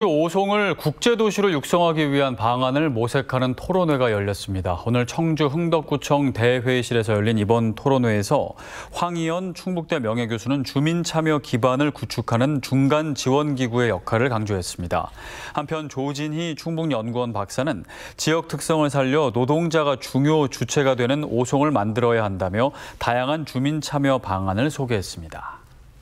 오송을 국제도시로 육성하기 위한 방안을 모색하는 토론회가 열렸습니다. 오늘 청주 흥덕구청 대회의실에서 열린 이번 토론회에서 황희연 충북대 명예교수는 주민참여 기반을 구축하는 중간지원기구의 역할을 강조했습니다. 한편 조진희 충북연구원 박사는 지역 특성을 살려 노동자가 중요 주체가 되는 오송을 만들어야 한다며 다양한 주민참여 방안을 소개했습니다.